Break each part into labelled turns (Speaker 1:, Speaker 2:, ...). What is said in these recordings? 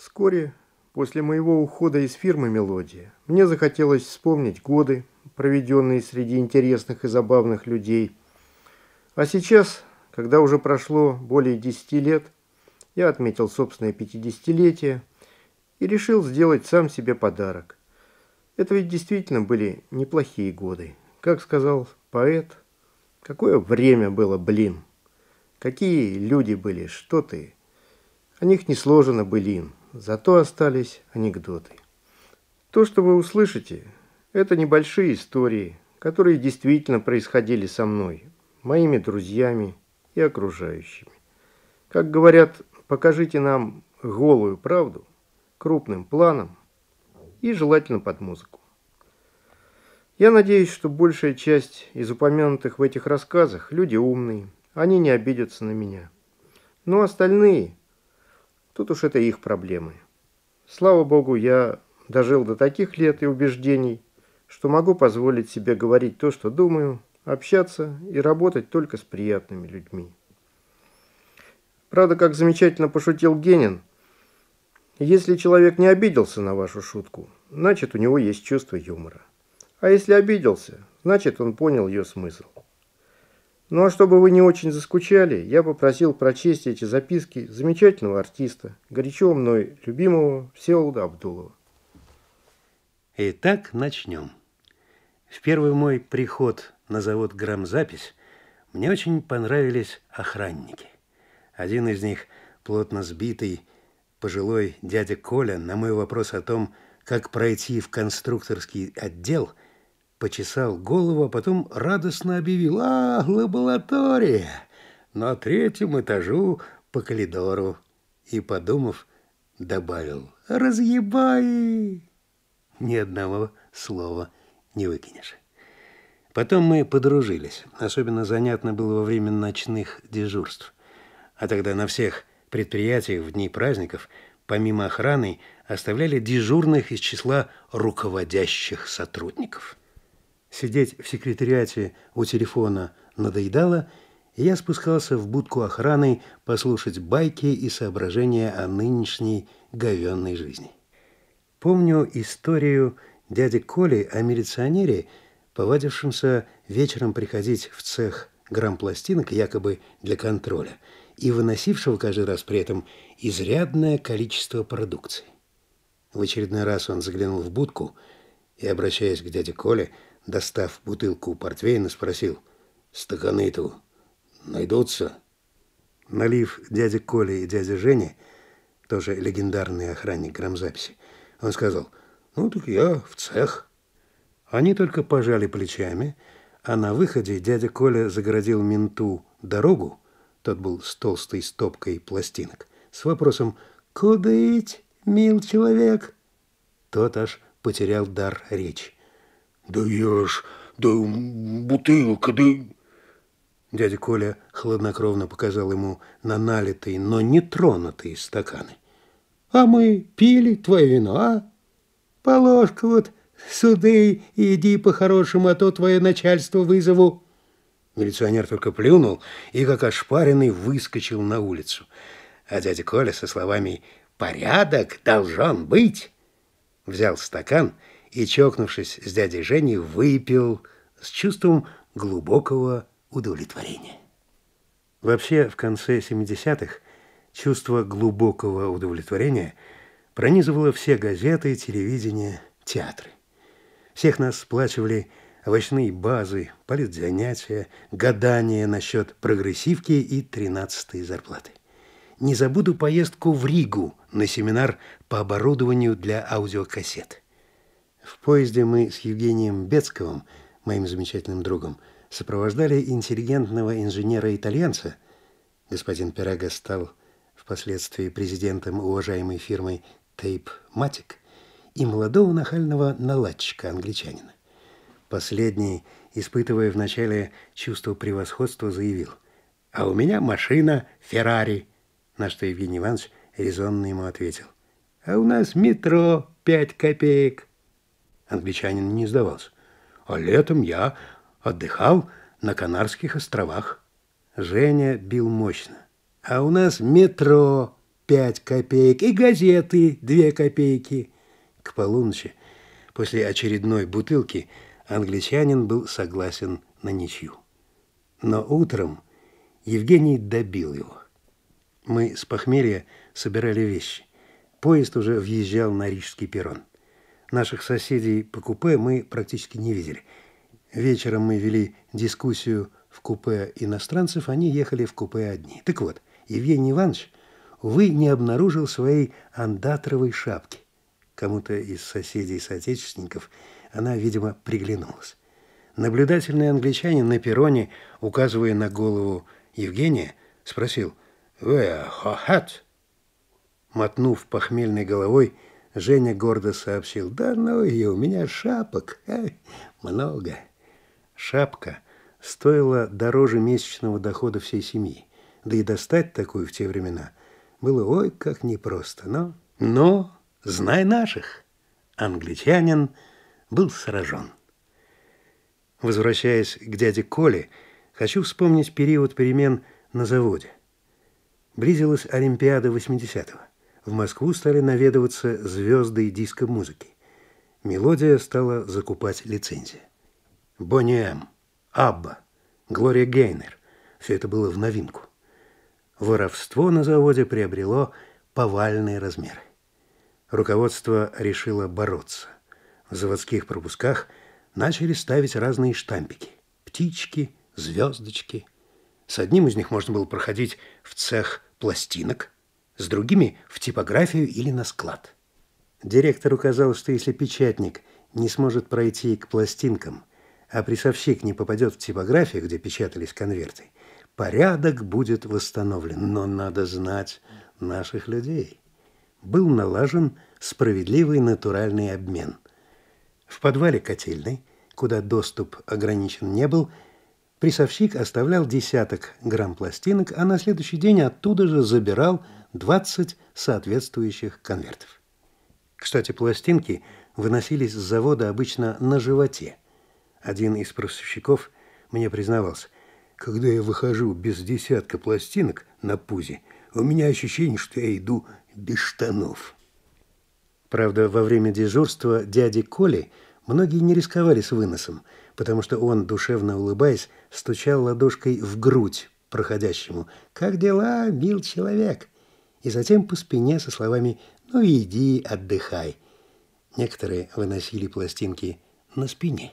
Speaker 1: Вскоре после моего ухода из фирмы «Мелодия» мне захотелось вспомнить годы, проведенные среди интересных и забавных людей. А сейчас, когда уже прошло более 10 лет, я отметил собственное 50-летие и решил сделать сам себе подарок. Это ведь действительно были неплохие годы. Как сказал поэт, какое время было, блин. Какие люди были, что ты. О них не сложено, блин зато остались анекдоты. То, что вы услышите, это небольшие истории, которые действительно происходили со мной, моими друзьями и окружающими. Как говорят, покажите нам голую правду, крупным планом и желательно под музыку. Я надеюсь, что большая часть из упомянутых в этих рассказах люди умные, они не обидятся на меня. Но остальные – Тут уж это их проблемы. Слава богу, я дожил до таких лет и убеждений, что могу позволить себе говорить то, что думаю, общаться и работать только с приятными людьми. Правда, как замечательно пошутил Генин, если человек не обиделся на вашу шутку, значит у него есть чувство юмора. А если обиделся, значит он понял ее смысл. Ну а чтобы вы не очень заскучали, я попросил прочесть эти записки замечательного
Speaker 2: артиста, горячо мной любимого Всеволода Абдулова. Итак, начнем. В первый мой приход на завод «Грамзапись» мне очень понравились охранники. Один из них, плотно сбитый, пожилой дядя Коля, на мой вопрос о том, как пройти в конструкторский отдел – почесал голову, а потом радостно объявил «А, лаборатория!» на третьем этажу по коридору и, подумав, добавил «Разъебай!» Ни одного слова не выкинешь. Потом мы подружились. Особенно занятно было во время ночных дежурств. А тогда на всех предприятиях в дни праздников, помимо охраны, оставляли дежурных из числа руководящих сотрудников. Сидеть в секретариате у телефона надоедало, и я спускался в будку охраны послушать байки и соображения о нынешней говенной жизни. Помню историю дяди Коли о милиционере, повадившемся вечером приходить в цех грампластинок якобы для контроля и выносившего каждый раз при этом изрядное количество продукции. В очередной раз он заглянул в будку и, обращаясь к дяде Коле, достав бутылку портвейна, спросил. «Стаканы-то найдутся?» Налив дяде Коле и дяде Жене, тоже легендарный охранник грамзаписи, он сказал, «Ну так я в цех». Они только пожали плечами, а на выходе дядя Коля загородил менту дорогу, тот был с толстой стопкой пластинок, с вопросом «Куда идти, мил человек?» Тот аж потерял дар речи. Да я ж, да бутылка, да... Дядя Коля хладнокровно показал ему на налитые, но не тронутые стаканы. А мы пили твое вино, а? По ложку вот суды иди по-хорошему, а то твое начальство вызову. Милиционер только плюнул и, как ошпаренный, выскочил на улицу. А дядя Коля со словами «Порядок должен быть!» взял стакан и и, чокнувшись с дядей Женей, выпил с чувством глубокого удовлетворения. Вообще, в конце 70-х чувство глубокого удовлетворения пронизывало все газеты, телевидение, театры. Всех нас сплачивали овощные базы, политзанятия, гадания насчет прогрессивки и 13-й зарплаты. Не забуду поездку в Ригу на семинар по оборудованию для аудиокассет. В поезде мы с Евгением Бецковым, моим замечательным другом, сопровождали интеллигентного инженера-итальянца. Господин Пирага стал впоследствии президентом уважаемой фирмы Тейп Матик и молодого нахального наладчика-англичанина. Последний, испытывая вначале чувство превосходства, заявил «А у меня машина Феррари», на что Евгений Иванович резонно ему ответил «А у нас метро пять копеек». Англичанин не сдавался. А летом я отдыхал на Канарских островах. Женя бил мощно. А у нас метро пять копеек и газеты две копейки. К полуночи после очередной бутылки англичанин был согласен на ничью. Но утром Евгений добил его. Мы с похмелья собирали вещи. Поезд уже въезжал на Рижский перрон. Наших соседей по купе мы практически не видели. Вечером мы вели дискуссию в купе иностранцев, они ехали в купе одни. Так вот, Евгений Иванович, вы не обнаружил своей андатровой шапки. Кому-то из соседей-соотечественников она, видимо, приглянулась. Наблюдательный англичанин на перроне, указывая на голову Евгения, спросил «Where her hat?» Мотнув похмельной головой, Женя гордо сообщил. «Да ну и у меня шапок э, много». Шапка стоила дороже месячного дохода всей семьи. Да и достать такую в те времена было ой как непросто. Но, но знай наших. Англичанин был сражен. Возвращаясь к дяде Коле, хочу вспомнить период перемен на заводе. Близилась Олимпиада 80-го в Москву стали наведываться звезды диско-музыки. Мелодия стала закупать лицензии. Бонни М, Абба, Глория Гейнер – все это было в новинку. Воровство на заводе приобрело повальные размеры. Руководство решило бороться. В заводских пропусках начали ставить разные штампики – птички, звездочки. С одним из них можно было проходить в цех пластинок – с другими – в типографию или на склад. Директор указал, что если печатник не сможет пройти к пластинкам, а прессовщик не попадет в типографию, где печатались конверты, порядок будет восстановлен. Но надо знать наших людей. Был налажен справедливый натуральный обмен. В подвале котельной, куда доступ ограничен не был, прессовщик оставлял десяток грамм пластинок, а на следующий день оттуда же забирал – 20 соответствующих конвертов. Кстати, пластинки выносились с завода обычно на животе. Один из просовщиков мне признавался, когда я выхожу без десятка пластинок на пузе, у меня ощущение, что я иду без штанов. Правда, во время дежурства дяди Коли многие не рисковали с выносом, потому что он, душевно улыбаясь, стучал ладошкой в грудь проходящему. «Как дела, мил человек?» и затем по спине со словами «Ну иди, отдыхай». Некоторые выносили пластинки на спине.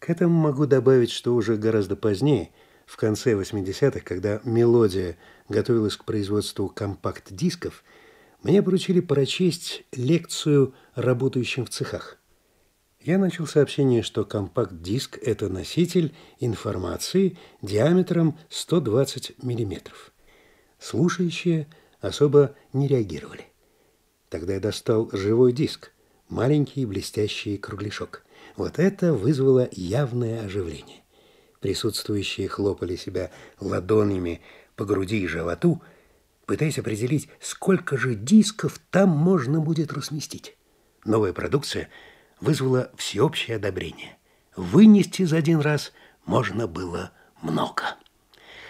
Speaker 2: К этому могу добавить, что уже гораздо позднее, в конце 80-х, когда «Мелодия» готовилась к производству компакт-дисков, мне поручили прочесть лекцию работающим в цехах. Я начал сообщение, что компакт-диск – это носитель информации диаметром 120 мм. Слушающие – особо не реагировали. Тогда я достал живой диск, маленький блестящий кругляшок. Вот это вызвало явное оживление. Присутствующие хлопали себя ладонями по груди и животу, пытаясь определить, сколько же дисков там можно будет разместить. Новая продукция вызвала всеобщее одобрение. Вынести за один раз можно было много.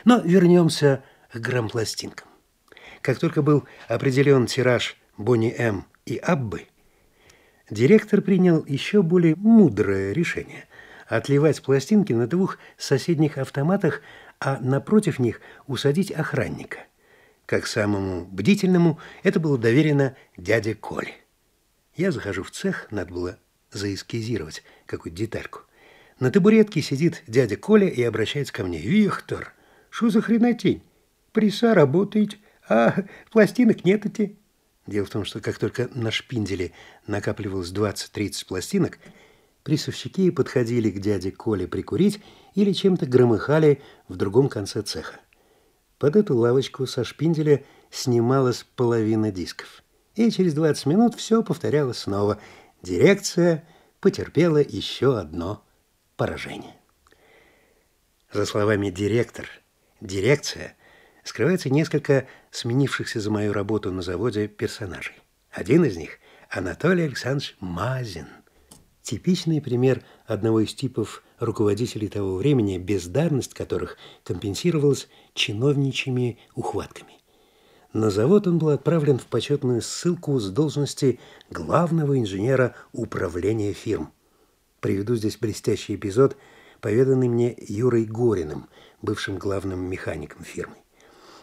Speaker 2: Но вернемся к грампластинкам. Как только был определен тираж Бонни М. и Аббы, директор принял еще более мудрое решение – отливать пластинки на двух соседних автоматах, а напротив них усадить охранника. Как самому бдительному это было доверено дяде Коле. Я захожу в цех, надо было заэскизировать какую-то детальку. На табуретке сидит дядя Коля и обращается ко мне. «Виктор, что за хренотень? Преса работает, а пластинок нет эти. Дело в том, что как только на шпинделе накапливалось 20-30 пластинок, прессовщики подходили к дяде Коле прикурить или чем-то громыхали в другом конце цеха. Под эту лавочку со шпинделя снималась половина дисков. И через 20 минут все повторялось снова. Дирекция потерпела еще одно поражение. За словами «директор», «дирекция» скрывается несколько сменившихся за мою работу на заводе персонажей. Один из них – Анатолий Александрович Мазин. Типичный пример одного из типов руководителей того времени, бездарность которых компенсировалась чиновничьими ухватками. На завод он был отправлен в почетную ссылку с должности главного инженера управления фирм. Приведу здесь блестящий эпизод, поведанный мне Юрой Гориным, бывшим главным механиком фирмы.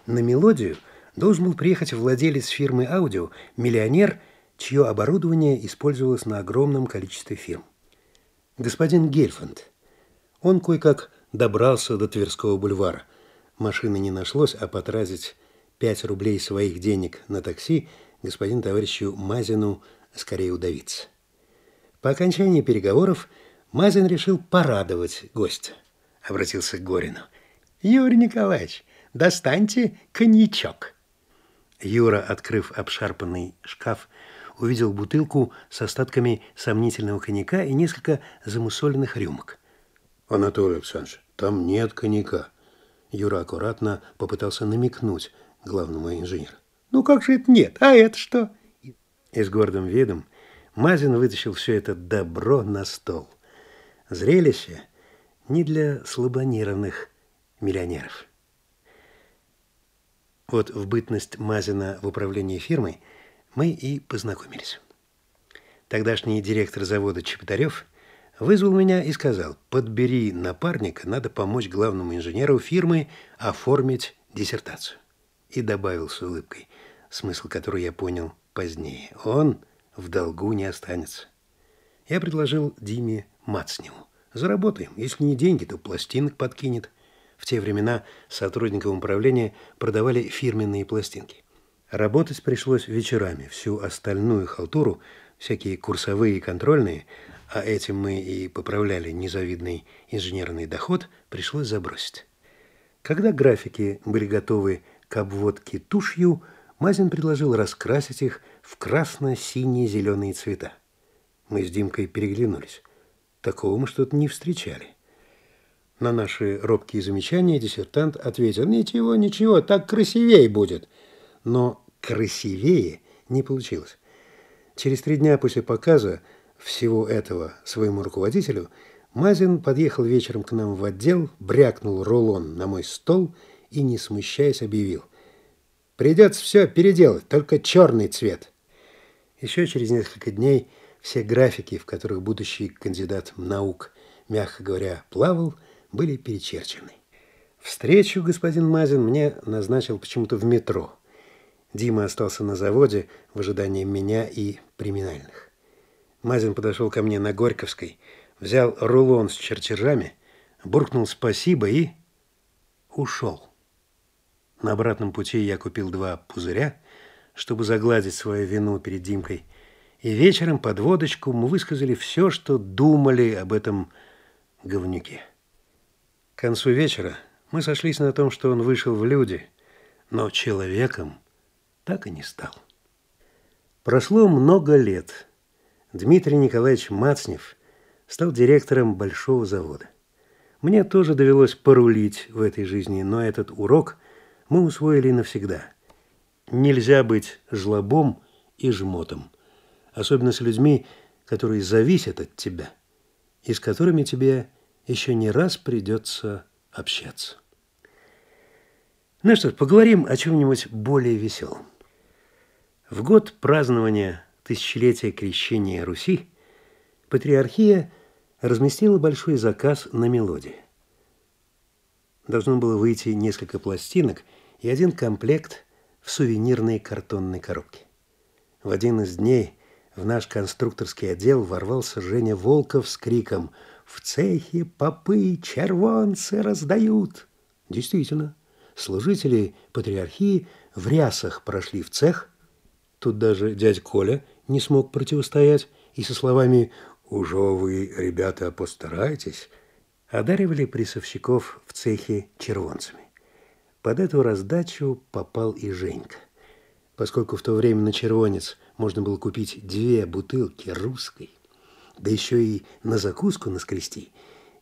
Speaker 2: На мелодию должен был приехать владелец фирмы «Аудио», миллионер, чье оборудование использовалось на огромном количестве фирм. Господин Гельфанд. Он кое-как добрался до Тверского бульвара. Машины не нашлось, а потратить 5 рублей своих денег на такси господин товарищу Мазину скорее удавится. По окончании переговоров Мазин решил порадовать гостя. Обратился к Горину. «Юрий Николаевич, Достаньте коньячок». Юра, открыв обшарпанный шкаф, увидел бутылку с остатками сомнительного коньяка и несколько замусоленных рюмок. «Анатолий Александрович, там нет коньяка». Юра аккуратно попытался намекнуть главному инженеру. «Ну как же это нет? А это что?» И с гордым видом Мазин вытащил все это добро на стол. Зрелище не для слабонервных миллионеров. Вот в бытность Мазина в управлении фирмой мы и познакомились. Тогдашний директор завода Чеботарев вызвал меня и сказал, подбери напарника, надо помочь главному инженеру фирмы оформить диссертацию. И добавил с улыбкой, смысл которой я понял позднее. Он в долгу не останется. Я предложил Диме Мацневу. Заработаем. Если не деньги, то пластинок подкинет. В те времена сотрудникам управления продавали фирменные пластинки. Работать пришлось вечерами. Всю остальную халтуру, всякие курсовые и контрольные, а этим мы и поправляли незавидный инженерный доход, пришлось забросить. Когда графики были готовы к обводке тушью, Мазин предложил раскрасить их в красно-синие-зеленые цвета. Мы с Димкой переглянулись. Такого мы что-то не встречали. На наши робкие замечания диссертант ответил, «Ничего, ничего, так красивее будет». Но красивее не получилось. Через три дня после показа всего этого своему руководителю Мазин подъехал вечером к нам в отдел, брякнул рулон на мой стол и, не смущаясь, объявил. «Придется все переделать, только черный цвет». Еще через несколько дней все графики, в которых будущий кандидат наук, мягко говоря, плавал – были перечерчены. Встречу господин Мазин мне назначил почему-то в метро. Дима остался на заводе в ожидании меня и приминальных. Мазин подошел ко мне на Горьковской, взял рулон с чертежами, буркнул «спасибо» и ушел. На обратном пути я купил два пузыря, чтобы загладить свою вину перед Димкой, и вечером под водочку мы высказали все, что думали об этом говнюке. К концу вечера мы сошлись на том, что он вышел в люди, но человеком так и не стал. Прошло много лет. Дмитрий Николаевич Мацнев стал директором большого завода. Мне тоже довелось порулить в этой жизни, но этот урок мы усвоили навсегда. Нельзя быть жлобом и жмотом, особенно с людьми, которые зависят от тебя и с которыми тебе еще не раз придется общаться. Ну что ж, поговорим о чем-нибудь более веселом. В год празднования тысячелетия крещения Руси патриархия разместила большой заказ на мелодии. Должно было выйти несколько пластинок и один комплект в сувенирной картонной коробке. В один из дней в наш конструкторский отдел ворвался Женя Волков с криком – в цехе попы червонцы раздают. Действительно, служители патриархии в рясах прошли в цех. Тут даже дядь Коля не смог противостоять и со словами «Уже вы, ребята, постарайтесь» одаривали прессовщиков в цехе червонцами. Под эту раздачу попал и Женька. Поскольку в то время на червонец можно было купить две бутылки русской, да еще и на закуску наскрести,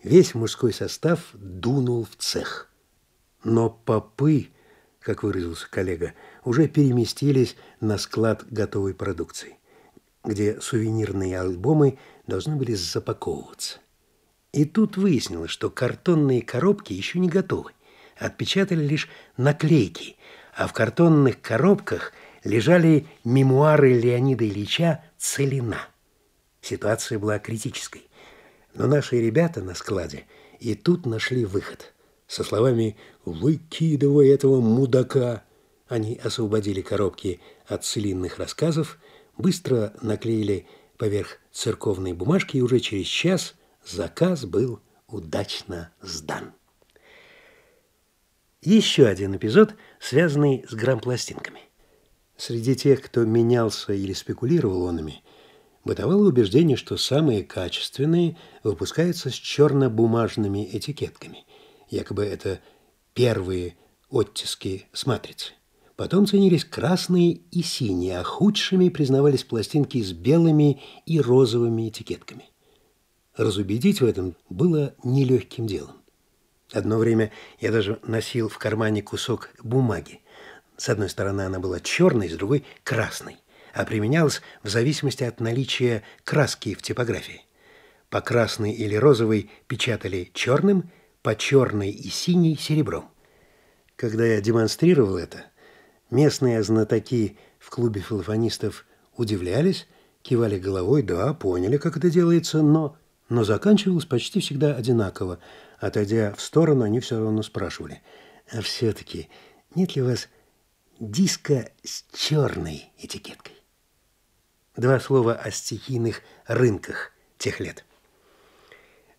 Speaker 2: весь мужской состав дунул в цех. Но попы, как выразился коллега, уже переместились на склад готовой продукции, где сувенирные альбомы должны были запаковываться. И тут выяснилось, что картонные коробки еще не готовы. Отпечатали лишь наклейки, а в картонных коробках лежали мемуары Леонида Ильича «Целина». Ситуация была критической. Но наши ребята на складе и тут нашли выход. Со словами «выкидывай этого мудака» они освободили коробки от целинных рассказов, быстро наклеили поверх церковной бумажки, и уже через час заказ был удачно сдан. Еще один эпизод, связанный с грампластинками. Среди тех, кто менялся или спекулировал онами, бытовало убеждение, что самые качественные выпускаются с черно-бумажными этикетками. Якобы это первые оттиски с матрицы. Потом ценились красные и синие, а худшими признавались пластинки с белыми и розовыми этикетками. Разубедить в этом было нелегким делом. Одно время я даже носил в кармане кусок бумаги. С одной стороны она была черной, с другой – красной а применялась в зависимости от наличия краски в типографии. По красной или розовой печатали черным, по черной и синей – серебром. Когда я демонстрировал это, местные знатоки в клубе филофонистов удивлялись, кивали головой, да, поняли, как это делается, но... Но заканчивалось почти всегда одинаково. Отойдя в сторону, они все равно спрашивали. А все-таки нет ли у вас диска с черной этикеткой? два слова о стихийных рынках тех лет.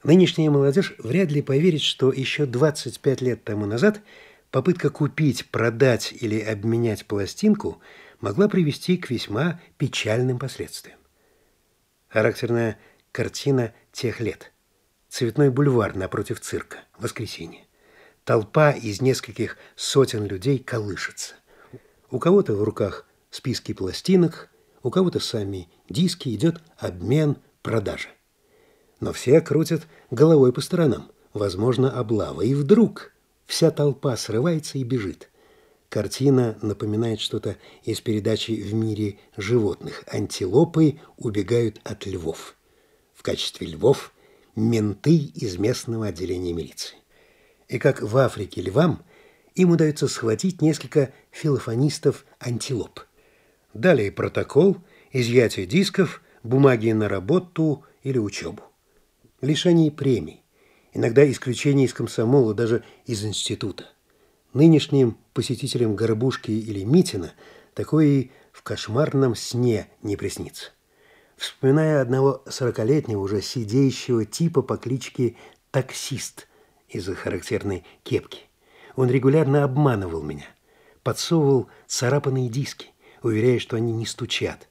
Speaker 2: Нынешняя молодежь вряд ли поверит, что еще 25 лет тому назад попытка купить, продать или обменять пластинку могла привести к весьма печальным последствиям. Характерная картина тех лет. Цветной бульвар напротив цирка. Воскресенье. Толпа из нескольких сотен людей колышется. У кого-то в руках списки пластинок, у кого-то сами диски, идет обмен, продажа. Но все крутят головой по сторонам, возможно, облава. И вдруг вся толпа срывается и бежит. Картина напоминает что-то из передачи «В мире животных». Антилопы убегают от львов. В качестве львов – менты из местного отделения милиции. И как в Африке львам, им удается схватить несколько филофонистов-антилоп – Далее протокол, изъятие дисков, бумаги на работу или учебу. Лишение премий, иногда исключение из комсомола, даже из института. Нынешним посетителям Горбушки или Митина такое и в кошмарном сне не приснится. Вспоминая одного сорокалетнего уже сидеющего типа по кличке «Таксист» из-за характерной кепки. Он регулярно обманывал меня, подсовывал царапанные диски уверяя, что они не стучат.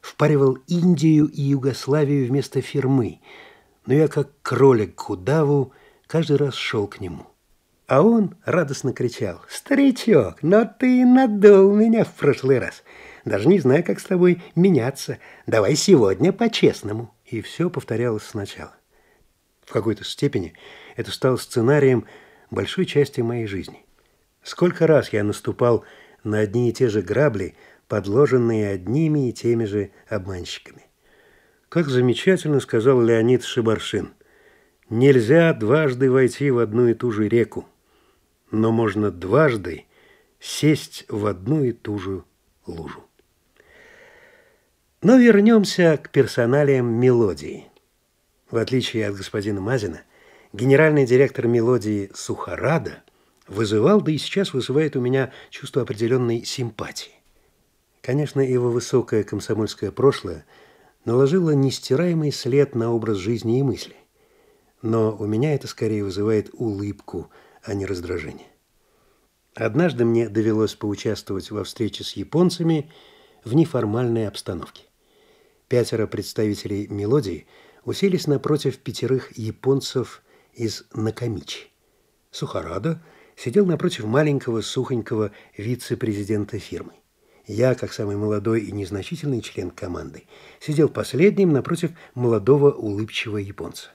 Speaker 2: Впаривал Индию и Югославию вместо фирмы, но я, как кролик к удаву, каждый раз шел к нему. А он радостно кричал, «Старичок, но ты надул меня в прошлый раз. Даже не знаю, как с тобой меняться. Давай сегодня по-честному». И все повторялось сначала. В какой-то степени это стало сценарием большой части моей жизни. Сколько раз я наступал на одни и те же грабли, подложенные одними и теми же обманщиками. Как замечательно сказал Леонид Шибаршин, нельзя дважды войти в одну и ту же реку, но можно дважды сесть в одну и ту же лужу. Но вернемся к персоналиям мелодии. В отличие от господина Мазина, генеральный директор мелодии Сухарада вызывал, да и сейчас вызывает у меня чувство определенной симпатии. Конечно, его высокое комсомольское прошлое наложило нестираемый след на образ жизни и мысли. Но у меня это скорее вызывает улыбку, а не раздражение. Однажды мне довелось поучаствовать во встрече с японцами в неформальной обстановке. Пятеро представителей «Мелодии» уселись напротив пятерых японцев из Накамичи. Сухарада сидел напротив маленького сухонького вице-президента фирмы. Я, как самый молодой и незначительный член команды, сидел последним напротив молодого улыбчивого японца.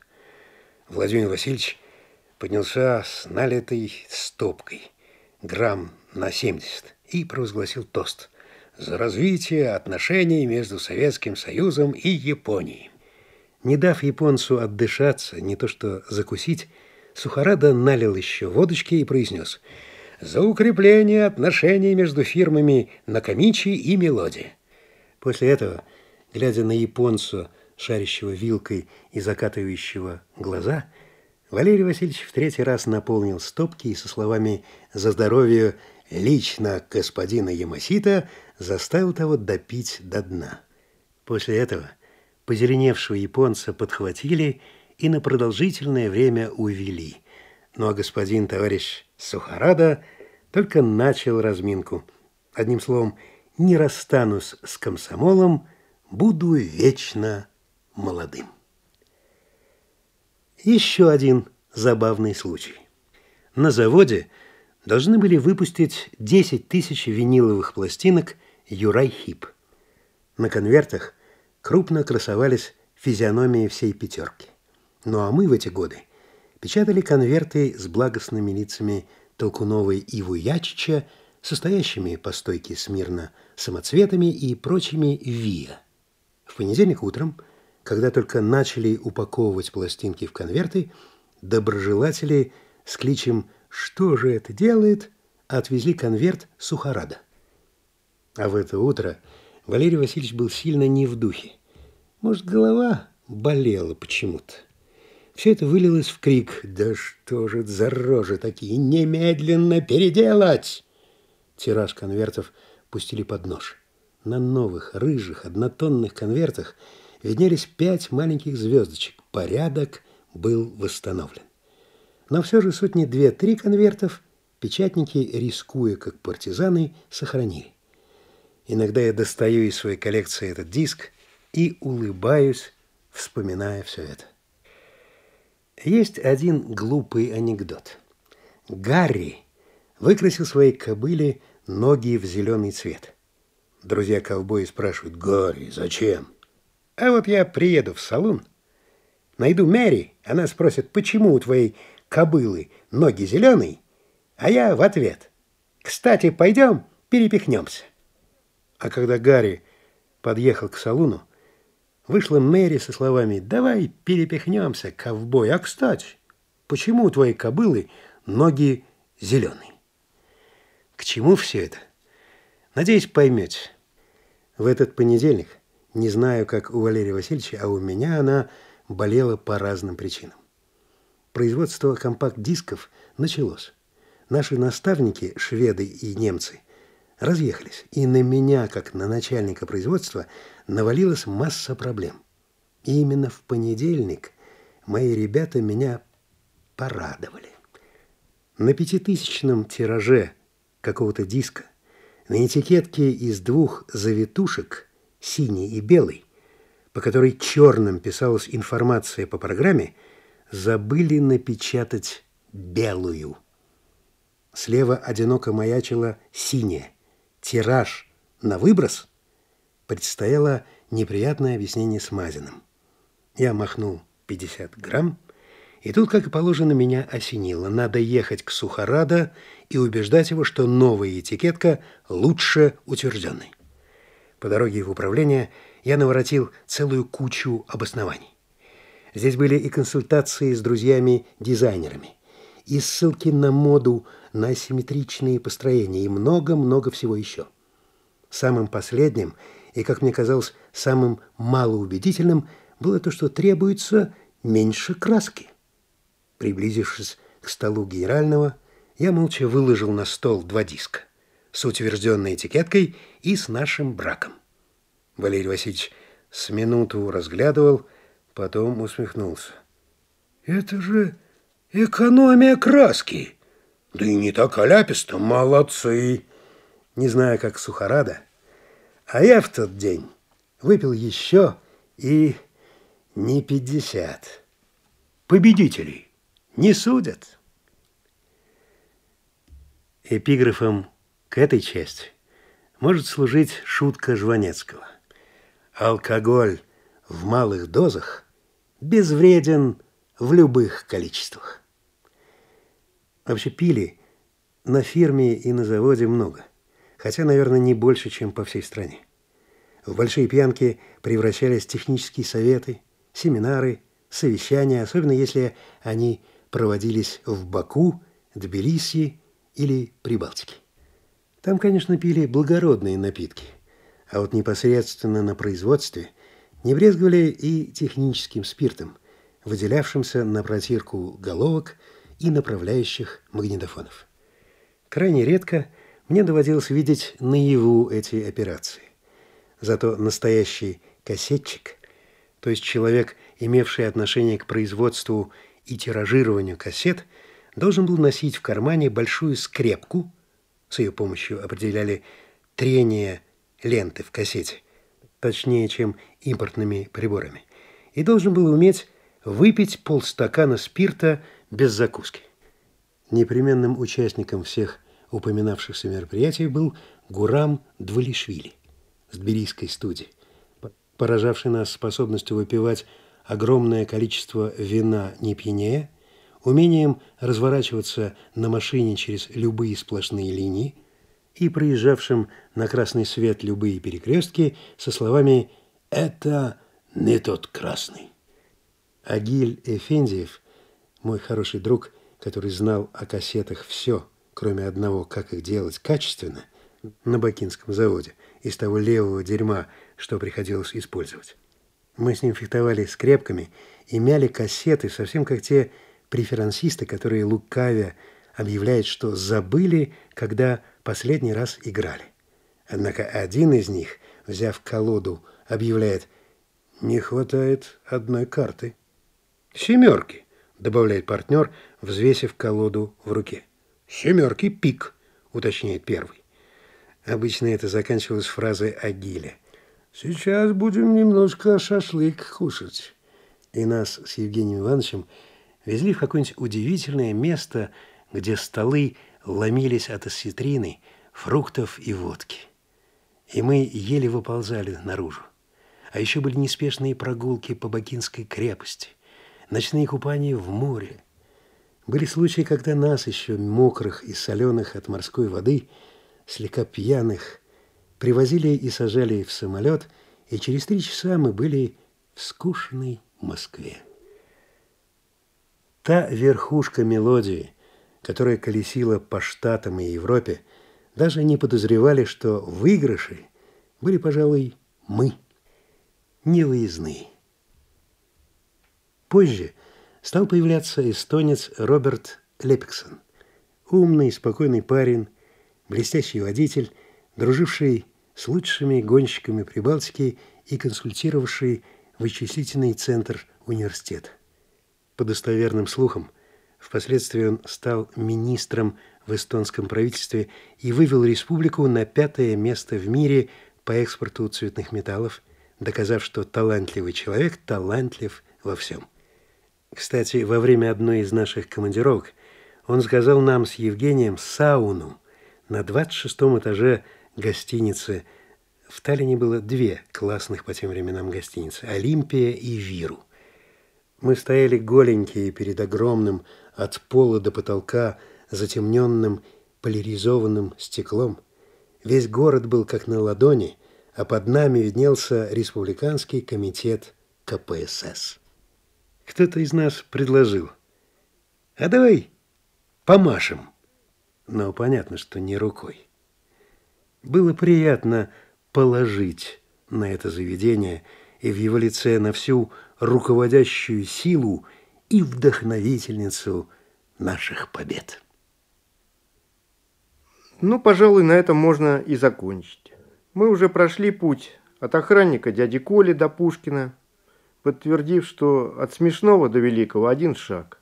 Speaker 2: Владимир Васильевич поднялся с налитой стопкой, грамм на 70, и провозгласил тост за развитие отношений между Советским Союзом и Японией. Не дав японцу отдышаться, не то что закусить, Сухарада налил еще водочки и произнес – за укрепление отношений между фирмами Накамичи и Мелоди. После этого, глядя на японцу, шарящего вилкой и закатывающего глаза, Валерий Васильевич в третий раз наполнил стопки и со словами «За здоровье лично господина Ямасита» заставил того допить до дна. После этого позеленевшего японца подхватили и на продолжительное время увели – ну а господин товарищ Сухарада только начал разминку. Одним словом, не расстанусь с комсомолом, буду вечно молодым. Еще один забавный случай. На заводе должны были выпустить 10 тысяч виниловых пластинок «Юрай-хип». На конвертах крупно красовались физиономии всей пятерки. Ну а мы в эти годы – печатали конверты с благостными лицами Толкуновой и Вуячича, состоящими по стойке смирно самоцветами и прочими виа. В понедельник утром, когда только начали упаковывать пластинки в конверты, доброжелатели с кличем «Что же это делает?» отвезли конверт сухарада. А в это утро Валерий Васильевич был сильно не в духе. Может, голова болела почему-то. Все это вылилось в крик. «Да что же за рожи такие? Немедленно переделать!» Тираж конвертов пустили под нож. На новых, рыжих, однотонных конвертах виднелись пять маленьких звездочек. Порядок был восстановлен. Но все же сотни две-три конвертов печатники, рискуя как партизаны, сохранили. Иногда я достаю из своей коллекции этот диск и улыбаюсь, вспоминая все это. Есть один глупый анекдот. Гарри выкрасил своей кобыле ноги в зеленый цвет. Друзья-ковбои спрашивают, «Гарри, зачем?» «А вот я приеду в салон, найду Мэри, она спросит, почему у твоей кобылы ноги зеленые?» А я в ответ, «Кстати, пойдем перепихнемся». А когда Гарри подъехал к салуну, Вышла Мэри со словами «Давай перепихнемся, ковбой, а кстати, почему у твоей кобылы ноги зеленые?» К чему все это? Надеюсь, поймете. В этот понедельник, не знаю, как у Валерия Васильевича, а у меня она болела по разным причинам. Производство компакт-дисков началось. Наши наставники, шведы и немцы, разъехались, и на меня, как на начальника производства, навалилась масса проблем. И именно в понедельник мои ребята меня порадовали. На пятитысячном тираже какого-то диска на этикетке из двух завитушек, синий и белый, по которой черным писалась информация по программе, забыли напечатать белую. Слева одиноко маячила синяя тираж на выброс, предстояло неприятное объяснение с Мазиным. Я махнул 50 грамм, и тут, как и положено, меня осенило. Надо ехать к Сухарада и убеждать его, что новая этикетка лучше утвержденной. По дороге в управление я наворотил целую кучу обоснований. Здесь были и консультации с друзьями-дизайнерами, и ссылки на моду, на симметричные построения и много-много всего еще. Самым последним и, как мне казалось, самым малоубедительным было то, что требуется меньше краски. Приблизившись к столу генерального, я молча выложил на стол два диска с утвержденной этикеткой и с нашим браком. Валерий Васильевич с минуту разглядывал, потом усмехнулся. «Это же Экономия краски. Да и не так аляписто, молодцы. Не знаю, как сухарада. А я в тот день выпил еще и не пятьдесят. Победителей не судят. Эпиграфом к этой части может служить шутка Жванецкого. Алкоголь в малых дозах безвреден в любых количествах. Вообще пили на фирме и на заводе много, хотя, наверное, не больше, чем по всей стране. В большие пьянки превращались технические советы, семинары, совещания, особенно если они проводились в Баку, Тбилиси или Прибалтике. Там, конечно, пили благородные напитки, а вот непосредственно на производстве не брезговали и техническим спиртом, выделявшимся на протирку головок – и направляющих магнитофонов. Крайне редко мне доводилось видеть наяву эти операции. Зато настоящий кассетчик, то есть человек, имевший отношение к производству и тиражированию кассет, должен был носить в кармане большую скрепку, с ее помощью определяли трение ленты в кассете, точнее, чем импортными приборами, и должен был уметь выпить полстакана спирта без закуски. Непременным участником всех упоминавшихся мероприятий был Гурам Двалишвили с тбилисской студии, поражавший нас способностью выпивать огромное количество вина не пьянее, умением разворачиваться на машине через любые сплошные линии и проезжавшим на красный свет любые перекрестки со словами «Это не тот красный». Агиль Эфендиев – мой хороший друг, который знал о кассетах все, кроме одного, как их делать качественно, на бакинском заводе, из того левого дерьма, что приходилось использовать. Мы с ним фехтовали скрепками и мяли кассеты, совсем как те преферансисты, которые лукавя объявляют, что забыли, когда последний раз играли. Однако один из них, взяв колоду, объявляет «Не хватает одной карты». «Семерки» добавляет партнер, взвесив колоду в руке. «Семерки пик», — уточняет первый. Обычно это заканчивалось фразой о гиле. «Сейчас будем немножко шашлык кушать». И нас с Евгением Ивановичем везли в какое-нибудь удивительное место, где столы ломились от осетрины, фруктов и водки. И мы еле выползали наружу. А еще были неспешные прогулки по Бакинской крепости – ночные купания в море. Были случаи, когда нас, еще мокрых и соленых от морской воды, слегка пьяных, привозили и сажали в самолет, и через три часа мы были в скучной Москве. Та верхушка мелодии, которая колесила по Штатам и Европе, даже не подозревали, что выигрыши были, пожалуй, мы, невыездные. Позже стал появляться эстонец Роберт Лепиксон. Умный, спокойный парень, блестящий водитель, друживший с лучшими гонщиками Прибалтики и консультировавший вычислительный центр университета. По достоверным слухам, впоследствии он стал министром в эстонском правительстве и вывел республику на пятое место в мире по экспорту цветных металлов, доказав, что талантливый человек талантлив во всем. Кстати, во время одной из наших командировок он сказал нам с Евгением сауну на 26 этаже гостиницы. В Таллине было две классных по тем временам гостиницы – «Олимпия» и «Виру». Мы стояли голенькие перед огромным от пола до потолка затемненным поляризованным стеклом. Весь город был как на ладони, а под нами виднелся Республиканский комитет КПСС. Кто-то из нас предложил. А давай помашем. Но понятно, что не рукой. Было приятно положить на это заведение и в его лице на всю руководящую силу и вдохновительницу наших побед.
Speaker 1: Ну, пожалуй, на этом можно и закончить. Мы уже прошли путь от охранника дяди Коли до Пушкина, подтвердив, что от смешного до великого один шаг.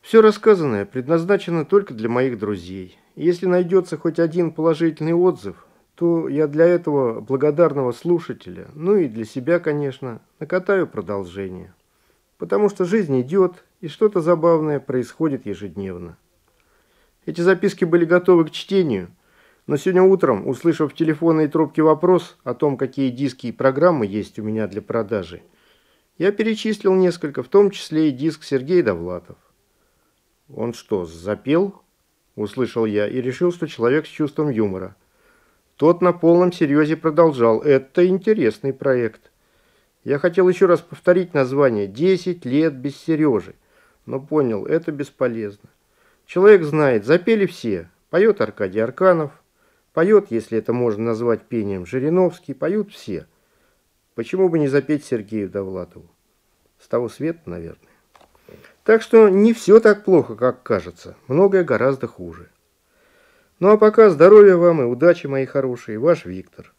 Speaker 1: Все рассказанное предназначено только для моих друзей. Если найдется хоть один положительный отзыв, то я для этого благодарного слушателя, ну и для себя, конечно, накатаю продолжение. Потому что жизнь идет, и что-то забавное происходит ежедневно. Эти записки были готовы к чтению – но сегодня утром, услышав в телефонной трубке вопрос о том, какие диски и программы есть у меня для продажи, я перечислил несколько, в том числе и диск Сергея Довлатов. «Он что, запел?» – услышал я и решил, что человек с чувством юмора. Тот на полном серьезе продолжал. «Это интересный проект». Я хотел еще раз повторить название «Десять лет без Сережи», но понял, это бесполезно. Человек знает, запели все. Поет Аркадий Арканов – Поет, если это можно назвать пением, Жириновский, поют все. Почему бы не запеть Сергею Довлатову? С того света, наверное. Так что не все так плохо, как кажется. Многое гораздо хуже. Ну а пока здоровья вам и удачи, мои хорошие. Ваш Виктор.